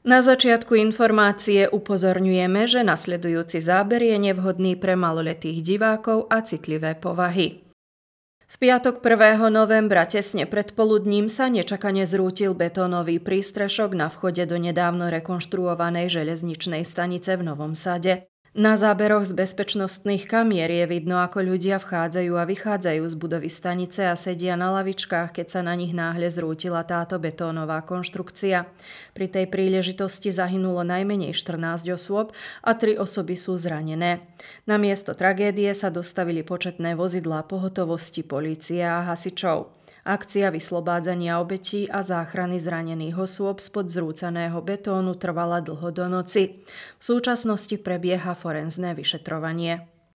Na začiatku informácie upozorňujeme, že nasledujúci záber je nevhodný pre maloletých divákov a citlivé povahy. V piatok 1. novembra tesne predpoludním sa nečakane zrútil betónový prístrešok na vchode do nedávno rekonštruovanej železničnej stanice v Novom Sade. Na záberoch z bezpečnostných kamier je vidno, ako ľudia vchádzajú a vychádzajú z budovy stanice a sedia na lavičkách, keď sa na nich náhle zrútila táto betónová konštrukcia. Pri tej príležitosti zahynulo najmenej 14 osôb a 3 osoby sú zranené. Na miesto tragédie sa dostavili početné vozidlá pohotovosti, polície a hasičov. Akcia vyslobádzania obetí a záchrany zranených osôb spod zrúcaného betónu trvala dlho do noci. V súčasnosti prebieha forenzné vyšetrovanie.